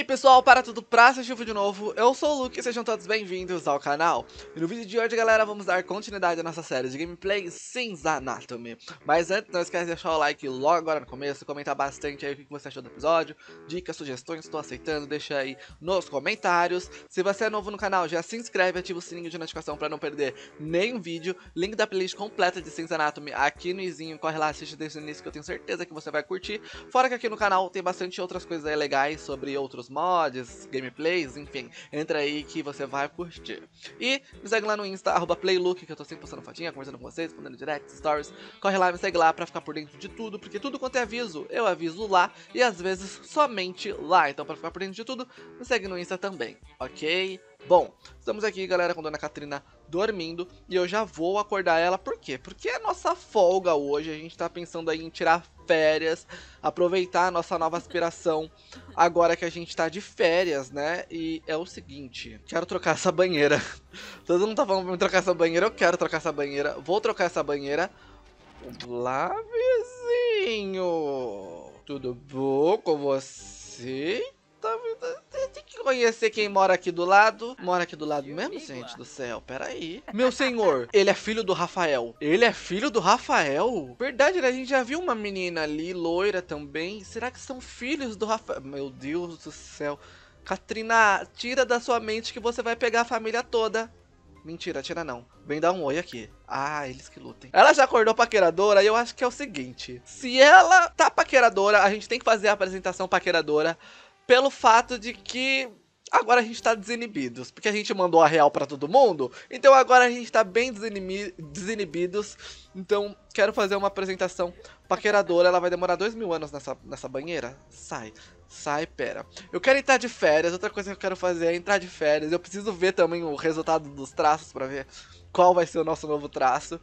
aí pessoal, para tudo pra assistir de novo, eu sou o Luke e sejam todos bem-vindos ao canal. E no vídeo de hoje, galera, vamos dar continuidade à nossa série de gameplay Sims Anatomy. Mas antes, não esquece de deixar o like logo agora no começo, comentar bastante aí o que você achou do episódio, dicas, sugestões, estou aceitando, deixa aí nos comentários. Se você é novo no canal, já se inscreve e ativa o sininho de notificação para não perder nenhum vídeo. Link da playlist completa de Sims Anatomy aqui no izinho, corre lá, assiste desde o início que eu tenho certeza que você vai curtir. Fora que aqui no canal tem bastante outras coisas legais sobre outros mods, gameplays, enfim. Entra aí que você vai curtir. E me segue lá no Insta, arroba Playlook, que eu tô sempre postando fotinha, conversando com vocês, respondendo directs, stories. Corre lá, me segue lá pra ficar por dentro de tudo, porque tudo quanto é aviso, eu aviso lá e às vezes somente lá. Então pra ficar por dentro de tudo, me segue no Insta também, ok? Bom, estamos aqui, galera, com Dona Catrina dormindo e eu já vou acordar ela, por quê? Porque é nossa folga hoje, a gente tá pensando aí em tirar férias, aproveitar a nossa nova aspiração agora que a gente tá de férias, né? E é o seguinte, quero trocar essa banheira. Todo mundo tá falando pra me trocar essa banheira, eu quero trocar essa banheira, vou trocar essa banheira. Olá, vizinho! Tudo bom com você? Tá me conhecer quem mora aqui do lado. Mora aqui do lado mesmo, gente do céu? Peraí. Meu senhor, ele é filho do Rafael. Ele é filho do Rafael? Verdade, né? A gente já viu uma menina ali, loira também. Será que são filhos do Rafael? Meu Deus do céu. Katrina, tira da sua mente que você vai pegar a família toda. Mentira, tira não. Vem dar um oi aqui. Ah, eles que lutem. Ela já acordou paqueradora e eu acho que é o seguinte. Se ela tá paqueradora, a gente tem que fazer a apresentação paqueradora pelo fato de que agora a gente tá desinibidos, porque a gente mandou a real para todo mundo, então agora a gente tá bem desinibi desinibidos, então quero fazer uma apresentação paqueradora, ela vai demorar dois mil anos nessa, nessa banheira? Sai, sai, pera. Eu quero entrar de férias, outra coisa que eu quero fazer é entrar de férias, eu preciso ver também o resultado dos traços para ver qual vai ser o nosso novo traço.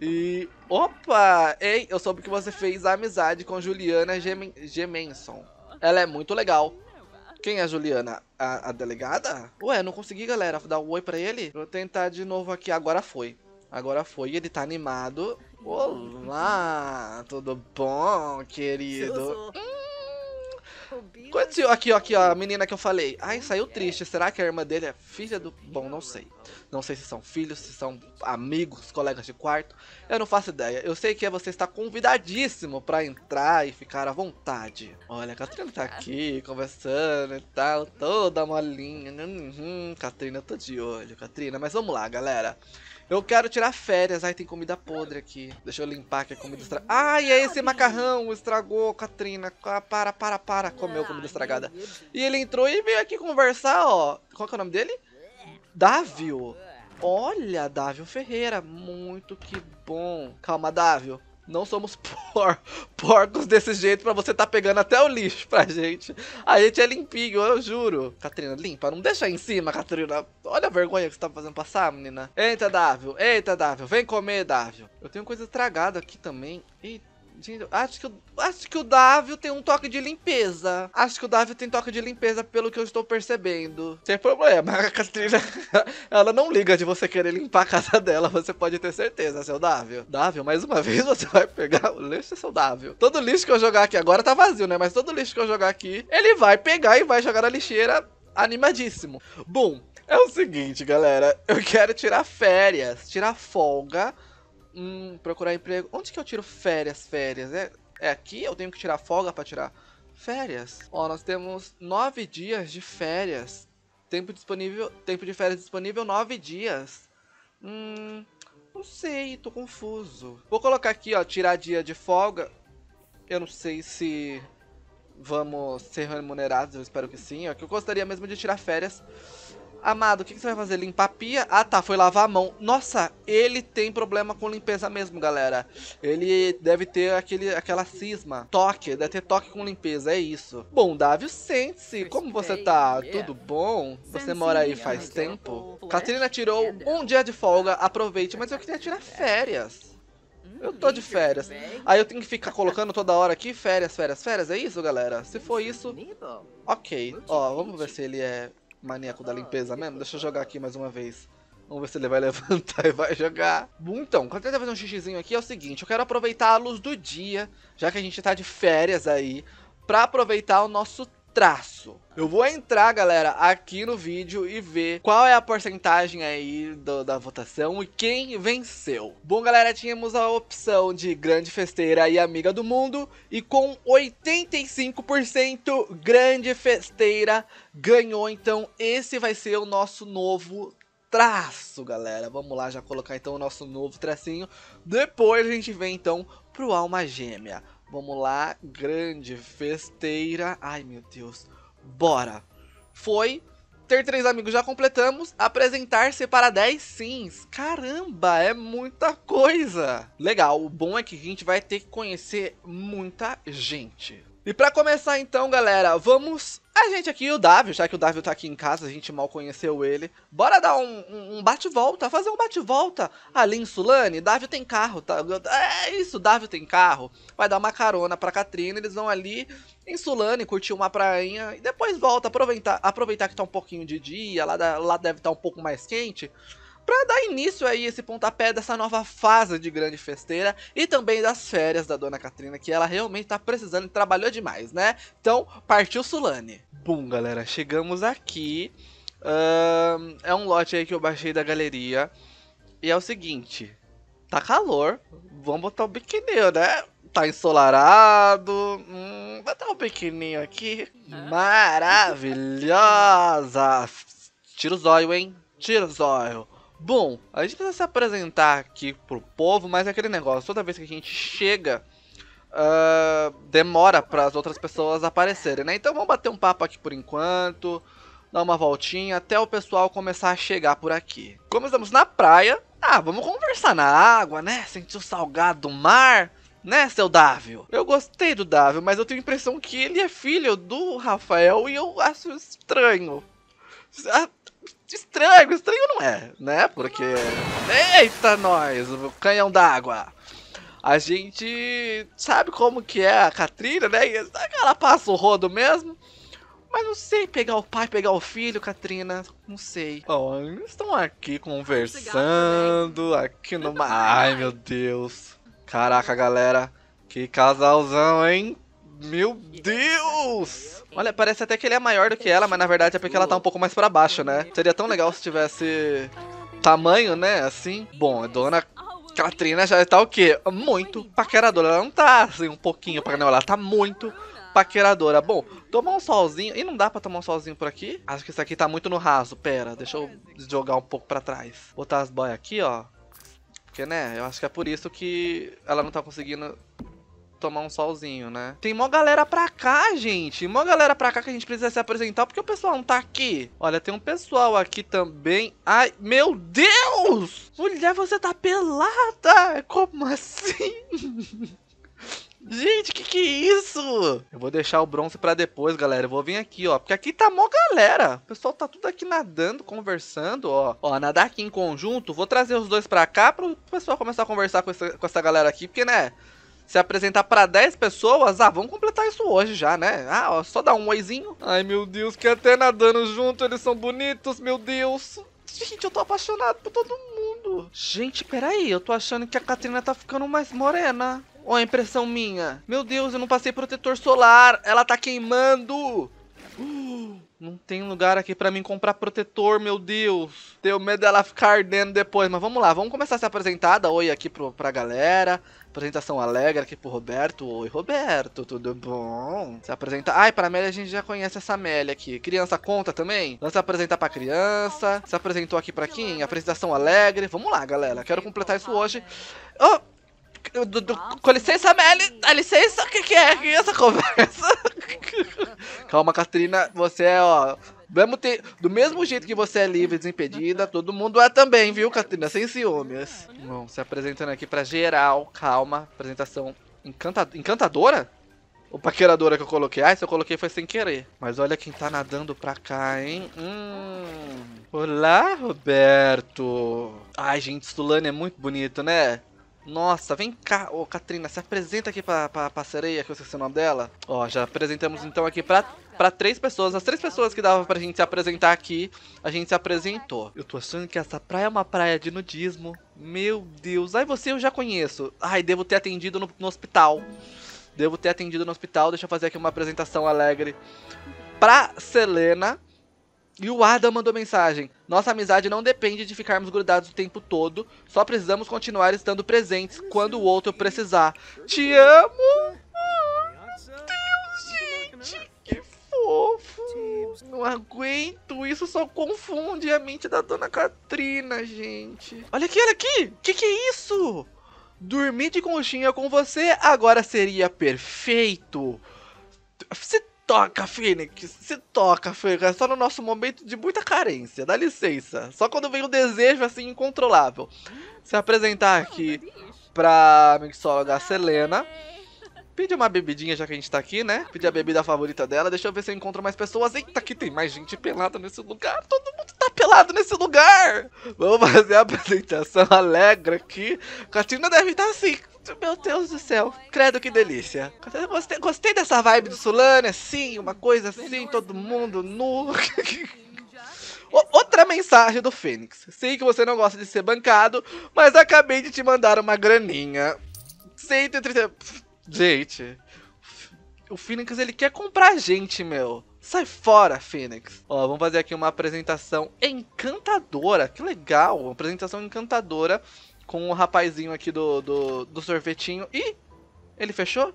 E. Opa! Ei, eu soube que você fez a amizade com Juliana Gemenson. Ela é muito legal. Quem é a Juliana? A, a delegada? Ué, não consegui, galera, dar um oi pra ele. Vou tentar de novo aqui. Agora foi. Agora foi, ele tá animado. Olá, tudo bom, querido? Suzu. Aconteceu né? aqui, ó, aqui, ó, a menina que eu falei. Ai, saiu triste. Será que a irmã dele é filha do. Bom, não sei. Não sei se são filhos, se são amigos, colegas de quarto. Eu não faço ideia. Eu sei que você está convidadíssimo para entrar e ficar à vontade. Olha, a Catrina tá aqui conversando e tal, toda molinha. Uhum, Catrina, eu tô de olho, Catrina. Mas vamos lá, galera. Eu quero tirar férias. Ai, tem comida podre aqui. Deixa eu limpar que a comida estragada. Ai, é esse macarrão. Estragou, Katrina. Ah, para, para, para. Comeu comida estragada. E ele entrou e veio aqui conversar, ó. Qual que é o nome dele? Davio. Olha, Davio Ferreira. Muito que bom. Calma, Davio não somos por, porcos desse jeito para você tá pegando até o lixo pra gente. A gente é limpinho, eu juro. Catrina, limpa, não deixa em cima, Catrina. Olha a vergonha que você tá fazendo passar, menina. Eita, Dávio, eita, Dávio, vem comer, Dávio. Eu tenho coisa estragada aqui também. Eita acho que, acho que o Dávio tem um toque de limpeza. Acho que o Dávio tem toque de limpeza, pelo que eu estou percebendo. Sem problema, a Catrina, ela não liga de você querer limpar a casa dela, você pode ter certeza, seu Dávio. Dávio, mais uma vez você vai pegar o lixo seu saudável. Todo lixo que eu jogar aqui agora tá vazio, né? Mas todo lixo que eu jogar aqui, ele vai pegar e vai jogar na lixeira animadíssimo. Bom, é o seguinte, galera. Eu quero tirar férias, tirar folga hum, procurar emprego. Onde que eu tiro férias, férias? É, é aqui? Eu tenho que tirar folga para tirar férias? Ó, nós temos nove dias de férias. Tempo disponível, tempo de férias disponível nove dias. Hum, não sei, tô confuso. Vou colocar aqui, ó, tirar dia de folga. Eu não sei se vamos ser remunerados, eu espero que sim. É que eu gostaria mesmo de tirar férias. Amado, o que, que, você vai fazer? Limpar a pia? Ah, tá, foi lavar a mão. Nossa, ele tem problema com limpeza mesmo, galera. Ele deve ter aquele, aquela cisma. Toque, deve ter toque com limpeza, é isso. Bom, Davi, sente-se. Como você tá? Né? Tudo bom? Você mora aí faz né? tempo? Catarina é tirou um dia de folga, aproveite, mas eu queria tirar férias. Hum, eu tô de férias. Aí eu tenho que ficar colocando toda hora aqui férias, férias, férias. É isso, galera? Se for isso, ok. Ó, vamos ver se ele é maníaco da ah, limpeza mesmo. Deixa eu jogar aqui mais uma vez. Vamos ver se ele vai levantar e vai jogar. Bom, então, quando eu tá fazer um xixizinho aqui, é o seguinte. Eu quero aproveitar a luz do dia, já que a gente tá de férias aí, pra aproveitar o nosso traço. Eu vou entrar, galera, aqui no vídeo e ver qual é a porcentagem aí do, da votação e quem venceu. Bom, galera, tínhamos a opção de grande festeira e amiga do mundo e com 85% grande festeira ganhou. Então, esse vai ser o nosso novo traço, galera. Vamos lá já colocar então o nosso novo tracinho. Depois a gente vem então pro Alma Gêmea. Vamos lá, grande festeira. Ai, meu Deus. Bora. Foi. Ter três amigos já completamos. Apresentar-se para 10 sims. Caramba, é muita coisa. Legal, o bom é que a gente vai ter que conhecer muita gente. E para começar então, galera, vamos. A gente aqui, o Davi, já que o Davi tá aqui em casa, a gente mal conheceu ele. Bora dar um, um, bate-volta, fazer um bate-volta ali em Sulane. Davi tem carro, tá? É isso, Davi tem carro. Vai dar uma carona pra Katrina, eles vão ali em Sulane curtir uma prainha e depois volta, aproveitar, aproveitar que tá um pouquinho de dia, lá, lá deve estar tá um pouco mais quente para dar início aí esse pontapé dessa nova fase de grande festeira e também das férias da dona Katrina, que ela realmente tá precisando e trabalhou demais, né? Então, partiu Sulane. Bom, galera, chegamos aqui. é um lote aí que eu baixei da galeria. E é o seguinte: tá calor, vamos botar o biquininho, né? Tá ensolarado. Hum, botar o um biquininho aqui. Maravilhosa! Tira o zóio, hein? Tira o zóio. Bom, a gente precisa se apresentar aqui pro povo, mas é aquele negócio, toda vez que a gente chega, uh, demora para as outras pessoas aparecerem, né? Então vamos bater um papo aqui por enquanto, dar uma voltinha até o pessoal começar a chegar por aqui. Começamos na praia, ah, vamos conversar na água, né? Sentir o salgado do mar, né, seu Dávio? Eu gostei do Dávio, mas eu tenho a impressão que ele é filho do Rafael e eu acho estranho. Ah, estranho, estranho não é, né? Porque. Eita, nós! O canhão d'água! A gente sabe como que é a Catrina, né? ela passa o rodo mesmo. Mas não sei pegar o pai, pegar o filho, Catrina. Não sei. Bom, eles estão aqui conversando. Né? Aqui numa. Ai, meu Deus. Caraca, galera. Que casalzão, hein? Meu Deus! Olha, parece até que ele é maior do que ela, mas na verdade é porque ela tá um pouco mais pra baixo, né? Seria tão legal se tivesse tamanho, né? Assim. Bom, a dona Katrina já tá o quê? Muito paqueradora. Ela não tá assim um pouquinho pra não, ela tá muito paqueradora. Bom, tomar um solzinho. E não dá pra tomar um solzinho por aqui? Acho que isso aqui tá muito no raso. Pera, deixa eu jogar um pouco pra trás. Botar as boias aqui, ó. Porque, né? Eu acho que é por isso que ela não tá conseguindo tomar um solzinho, né? Tem mó galera pra cá, gente. Mó galera pra cá que a gente precisa se apresentar, porque o pessoal não tá aqui. Olha, tem um pessoal aqui também. Ai, meu Deus! Mulher, você tá pelada! Como assim? Gente, que que é isso? Eu vou deixar o bronze pra depois, galera. Eu vou vir aqui, ó. Porque aqui tá mó galera. O pessoal tá tudo aqui nadando, conversando, ó. Ó, nadar aqui em conjunto. Vou trazer os dois pra cá pro pessoal começar a conversar com essa, com essa galera aqui. Porque, né se apresentar para 10 pessoas, ah, vamos completar isso hoje já, né? Ah, ó, só dá um oizinho. Ai, meu Deus, que até nadando junto eles são bonitos, meu Deus. Gente, eu tô apaixonado por todo mundo. Gente, peraí, eu tô achando que a Katrina tá ficando mais morena. Ou a impressão minha. Meu Deus, eu não passei protetor solar. Ela tá queimando. Uh. Não tem lugar aqui para mim comprar protetor, meu Deus. Tenho medo dela ficar ardendo depois. Mas vamos lá, vamos começar a se apresentar. oi aqui pro, pra galera. Apresentação alegre aqui pro Roberto. Oi, Roberto, tudo bom? Se apresenta. Ai, pra Amélia a gente já conhece essa Amélia aqui. Criança conta também? Vamos se apresentar pra criança. Se apresentou aqui pra quem? Apresentação alegre. Vamos lá, galera. Quero completar isso hoje. Oh, do, do, com licença, Meli. Dá licença, o que, que é aqui essa conversa? Calma, Catrina, você é, ó. Mesmo Do mesmo jeito que você é livre e desimpedida, todo mundo é também, viu, Catrina? Sem ciúmes. Bom, se apresentando aqui pra geral, calma. Apresentação encanta... encantadora? O paqueradora que eu coloquei. Ah, isso eu coloquei foi sem querer. Mas olha quem tá nadando pra cá, hein? Hum. Olá, Roberto. Ai, gente, Stulane é muito bonito, né? Nossa, vem cá, ô Katrina, se apresenta aqui pra, pra, pra sereia, que eu esqueci o nome dela. Ó, já apresentamos então aqui pra, pra três pessoas. As três pessoas que dava pra gente se apresentar aqui, a gente se apresentou. Eu tô achando que essa praia é uma praia de nudismo. Meu Deus, ai você eu já conheço. Ai, devo ter atendido no, no hospital. Devo ter atendido no hospital, deixa eu fazer aqui uma apresentação alegre pra Selena e o Adam mandou mensagem: Nossa amizade não depende de ficarmos grudados o tempo todo, só precisamos continuar estando presentes quando o outro precisar. Te amo! Deus, gente, que fofo! Não aguento, isso só confunde a mente da dona Katrina, gente. Olha aqui, olha aqui! Que que é isso? Dormir de conchinha com você agora seria perfeito. Você toca, Phoenix. Se toca, Phoenix. É só no nosso momento de muita carência. Dá licença. Só quando vem o desejo, assim, incontrolável. Se apresentar aqui pra mixóloga Selena. Pedir uma bebidinha, já que a gente tá aqui, né? Pedir a bebida favorita dela. Deixa eu ver se eu encontro mais pessoas. Eita, aqui tem mais gente pelada nesse lugar. Todo mundo tá pelado nesse lugar. Vamos fazer a apresentação alegre aqui. Catina deve estar tá assim. Meu Deus do céu, credo que delícia. Gostei, gostei dessa vibe do Sulana, assim, uma coisa assim, todo mundo nu. Outra mensagem do Fênix. Sei que você não gosta de ser bancado, mas acabei de te mandar uma graninha. 130. Gente. O Fênix ele quer comprar gente, meu. Sai fora, Fênix. Ó, vamos fazer aqui uma apresentação encantadora. Que legal, uma apresentação encantadora com o um rapazinho aqui do, do, do sorvetinho. Ih, ele fechou?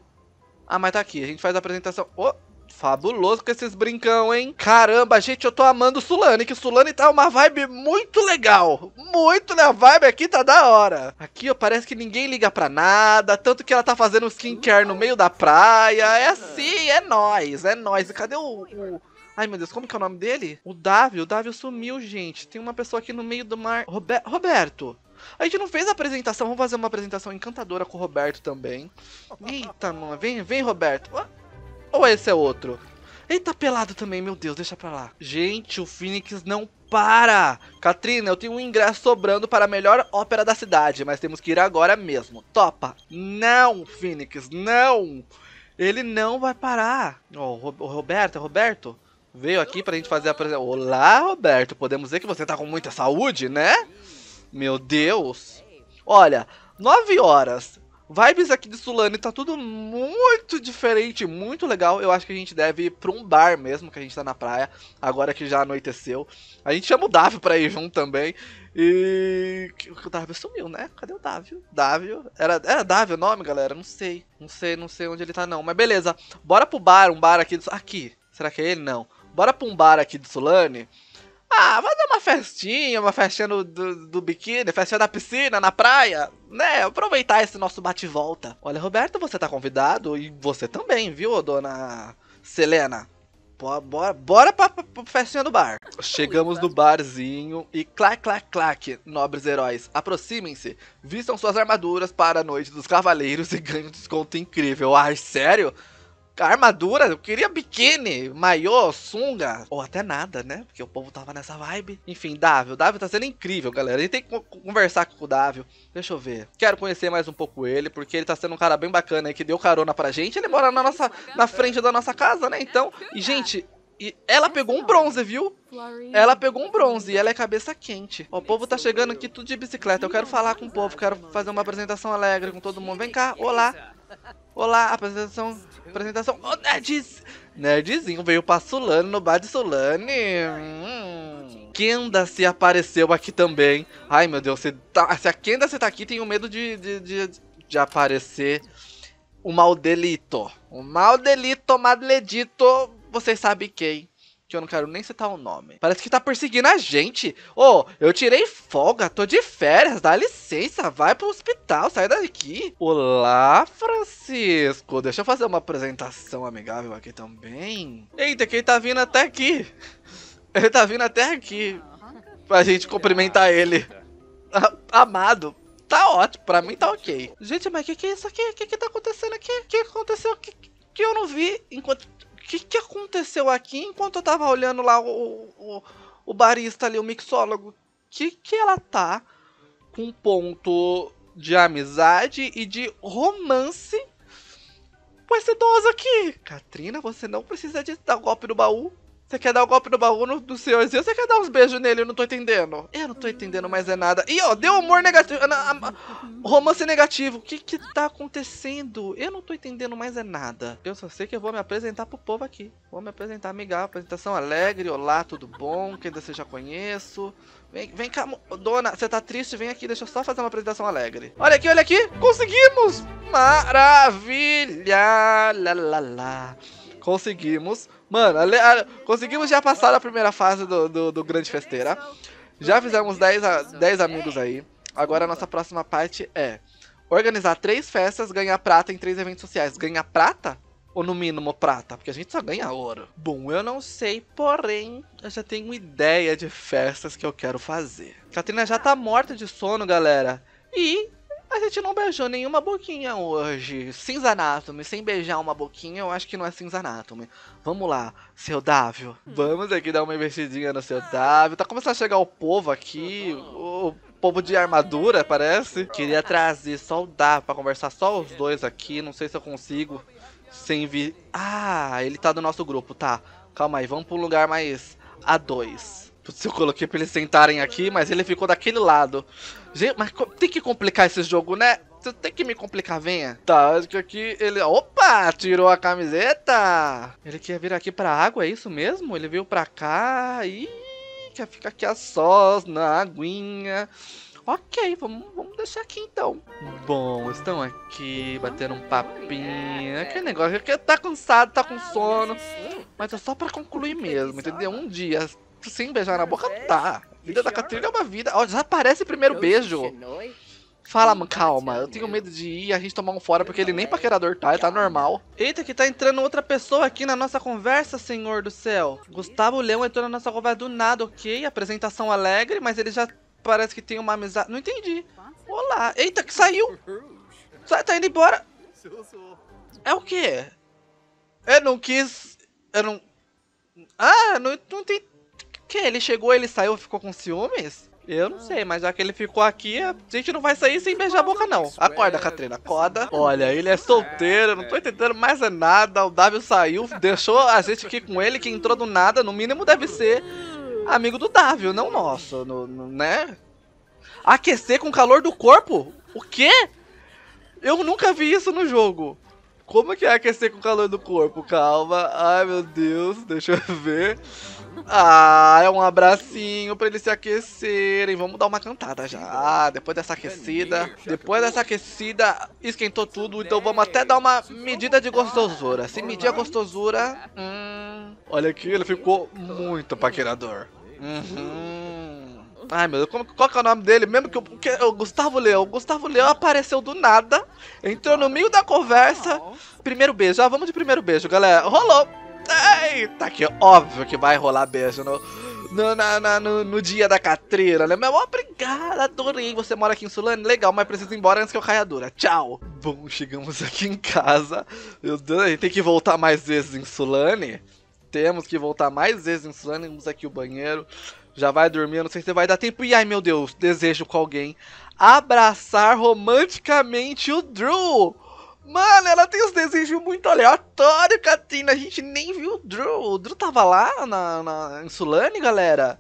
Ah, mas tá aqui, a gente faz a apresentação. Ô, oh, fabuloso com esses brincão, hein? Caramba, gente, eu tô amando o Sulane, que o Sulane tá uma vibe muito legal. Muito, né? A vibe aqui tá da hora. Aqui, ó, parece que ninguém liga pra nada, tanto que ela tá fazendo skincare no meio da praia. É assim, é nóis, é nóis. E cadê o... o... Ai, meu Deus, como que é o nome dele? O Davi, o Davi sumiu, gente. Tem uma pessoa aqui no meio do mar. Robe Roberto, a gente não fez a apresentação, vamos fazer uma apresentação encantadora com o Roberto também. Eita, mano, vem, vem, Roberto. Ou esse é outro? Eita, pelado também, meu Deus, deixa pra lá. Gente, o Phoenix não para! Katrina, eu tenho um ingresso sobrando para a melhor ópera da cidade, mas temos que ir agora mesmo. Topa! Não, Phoenix, não! Ele não vai parar. Ó, oh, o Roberto, é Roberto, veio aqui pra gente fazer a apresentação. Olá, Roberto, podemos ver que você tá com muita saúde, né? Meu Deus. Olha, 9 horas. Vibes aqui de Sulane tá tudo muito diferente, muito legal. Eu acho que a gente deve ir pra um bar mesmo, que a gente tá na praia, agora que já anoiteceu. A gente chama o Davi pra ir junto também. E. O Davi sumiu, né? Cadê o Davi? Davi. Era, era Davi o nome, galera? Não sei. Não sei, não sei onde ele tá, não. Mas beleza. Bora pro bar, um bar aqui. De... Aqui. Será que é ele? Não. Bora pra um bar aqui de Sulane. Ah, vai dar é uma festinha, uma festinha do, do biquíni, festinha na piscina, na praia, né? Aproveitar esse nosso bate-volta. Olha, Roberto, você tá convidado e você também, viu, dona Selena? Bora, bora, bora pra, pra, pra festinha do bar. Chegamos no barzinho e clac, clac, clac, nobres heróis, aproximem-se, vistam suas armaduras para a noite dos cavaleiros e ganhem um desconto incrível. Ai, sério? armadura, eu queria biquíni, maiô, sunga, ou até nada, né? Porque o povo tava nessa vibe. Enfim, Dávio, Dávio tá sendo incrível, galera. A gente tem que conversar com o Dávio. Deixa eu ver. Quero conhecer mais um pouco ele, porque ele tá sendo um cara bem bacana aí, que deu carona pra gente. Ele mora na nossa na frente da nossa casa, né? Então, e gente, e ela pegou um bronze, viu? Ela pegou um bronze e ela é cabeça quente. Ó, o povo tá chegando aqui tudo de bicicleta. Eu quero falar com o povo, quero fazer uma apresentação alegre com todo mundo. Vem cá, olá. Olá, apresentação. Apresentação. Oh, nerds! Nerdzinho veio pra Sulane no bar de Sulane. Hum. Kenda se apareceu aqui também. Ai meu Deus, se, tá, se a Kenda se tá aqui, tenho medo de, de, de, de aparecer o Maldelito. O Maldelito, maledito vocês sabem quem que eu não quero nem citar o nome. Parece que tá perseguindo a gente. Ô, oh, eu tirei folga, tô de férias, dá licença, vai pro hospital, sai daqui. Olá, Francisco. Deixa eu fazer uma apresentação amigável aqui também. Eita, quem tá vindo até aqui? Ele tá vindo até aqui pra gente cumprimentar ele. Amado, tá ótimo, pra mim tá ok. Gente, mas o que, que é isso aqui? O que, que tá acontecendo aqui? O que aconteceu? Que, que eu não vi enquanto que, que aconteceu aqui enquanto eu tava olhando lá o, o, o barista ali, o mixólogo? Que, que ela tá com ponto de amizade e de romance com esse idoso aqui? Katrina, você não precisa de dar golpe no baú. Você quer dar o um golpe no baú no, do senhorzinho ou você quer dar uns beijos nele? Eu não tô entendendo. Eu não tô entendendo mais é nada. E ó, deu humor negativo. romance negativo. O que que tá acontecendo? Eu não tô entendendo mais é nada. Eu só sei que eu vou me apresentar pro povo aqui. Vou me apresentar, amigável. Apresentação alegre. Olá, tudo bom? Quem você já conheço? Vem, vem cá, dona, você tá triste? Vem aqui, deixa eu só fazer uma apresentação alegre. Olha aqui, olha aqui, conseguimos! Maravilha! Lá, lá, lá. Conseguimos. Mano, a, a, conseguimos já passar a primeira fase do, do, do Grande Festeira. Já fizemos 10, amigos aí. Agora a nossa próxima parte é organizar três festas, ganhar prata em três eventos sociais. Ganhar prata? Ou no mínimo prata? Porque a gente só ganha ouro. Bom, eu não sei, porém, eu já tenho uma ideia de festas que eu quero fazer. Katrina já tá morta de sono, galera. E a gente não beijou nenhuma boquinha hoje. Cinza Anatomy, sem beijar uma boquinha, eu acho que não é Cinza Anatomy. Vamos lá, seu Dávio. Hum. Vamos aqui dar uma investidinha no seu Dávio. Tá começando a chegar o povo aqui. O povo de armadura, parece. Queria trazer só o Dávio pra conversar só os dois aqui. Não sei se eu consigo. Sem vir. Ah, ele tá do nosso grupo, tá. Calma aí, vamos pra um lugar mais A2. Putz, eu coloquei pra eles sentarem aqui, mas ele ficou daquele lado. Gente, mas tem que complicar esse jogo, né? Você tem que me complicar, venha. Tá, acho que aqui ele. Opa! Tirou a camiseta! Ele quer vir aqui pra água, é isso mesmo? Ele veio pra cá e. Quer ficar aqui a sós, na aguinha. Ok, vamos, vamos deixar aqui então. Bom, estão aqui batendo um papinho. Aquele negócio que tá cansado, tá com sono. Mas é só pra concluir mesmo, entendeu? Um dia, sem beijar na boca, tá. Vida da Catrina é uma vida. Ó, desaparece primeiro beijo. Fala, mano, calma. Eu tenho medo de ir a gente tomar um fora, porque ele nem é. paquerador tá, ele tá normal. Eita, que tá entrando outra pessoa aqui na nossa conversa, senhor do céu. Gustavo Leão entrou na nossa conversa do nada, ok? Apresentação alegre, mas ele já parece que tem uma amizade. Não entendi. Olá. Eita, que saiu. Sai, tá indo embora. É o quê? Eu não quis. Eu não. Ah, não, não tem ele chegou, ele saiu, ficou com ciúmes? Eu não sei, mas já que ele ficou aqui, a gente não vai sair sem beijar a boca, não. Acorda, Catrina. acorda. Olha, ele é solteiro, não tô entendendo mais é nada. O W saiu, deixou a gente aqui com ele, que entrou do nada, no mínimo deve ser amigo do W, não nosso, no, no, né? Aquecer com o calor do corpo? O quê? Eu nunca vi isso no jogo. Como que é aquecer com o calor do corpo? Calma. Ai, meu Deus, deixa eu ver. Ah, é um abracinho pra eles se aquecerem. Vamos dar uma cantada já. Ah, depois dessa aquecida. Depois dessa aquecida, esquentou tudo. Então vamos até dar uma medida de gostosura. Se medir a gostosura. Hum, olha aqui, ele ficou muito paquerador. Uhum. Ai meu Deus, como, qual que é o nome dele? Mesmo que o, que, o Gustavo Leão. O Gustavo Leão apareceu do nada, entrou no meio da conversa. Primeiro beijo, ah, vamos de primeiro beijo, galera. Rolou! Eita, que óbvio que vai rolar beijo no, no, no, no, dia da catreira, né? Mas obrigada, adorei. Você mora aqui em Sulane? Legal, mas preciso ir embora antes que eu caia dura. Tchau. Bom, chegamos aqui em casa. Meu Deus, tem que voltar mais vezes em Sulane. Temos que voltar mais vezes em Sulane. vamos aqui o banheiro. Já vai dormir, não sei se vai dar tempo. E ai, meu Deus, desejo com alguém abraçar romanticamente o Drew. Mano, ela tem os desejos muito aleatórios, Katrina. A gente nem viu o Drew. O Drew tava lá na, na, galera.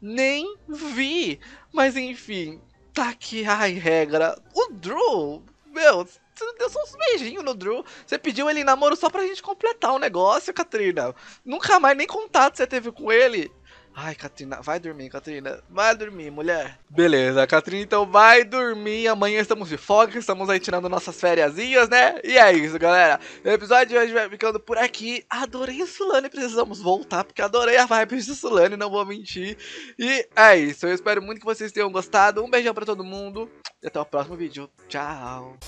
Nem vi. Mas enfim, tá aqui a regra. O Drew, meu, você deu só uns beijinhos no Drew. Você pediu ele em namoro só pra gente completar o negócio, Katrina. Nunca mais nem contato você teve com ele. Ai, Catrina, vai dormir, Catrina. Vai dormir, mulher. Beleza, Catrina, então vai dormir. Amanhã estamos de folga, estamos aí tirando nossas fériasinhas, né? E é isso, galera. O episódio de hoje vai ficando por aqui. Adorei a Sulane, precisamos voltar, porque adorei a vibe de Sulane, não vou mentir. E é isso, eu espero muito que vocês tenham gostado. Um beijão pra todo mundo e até o próximo vídeo. Tchau.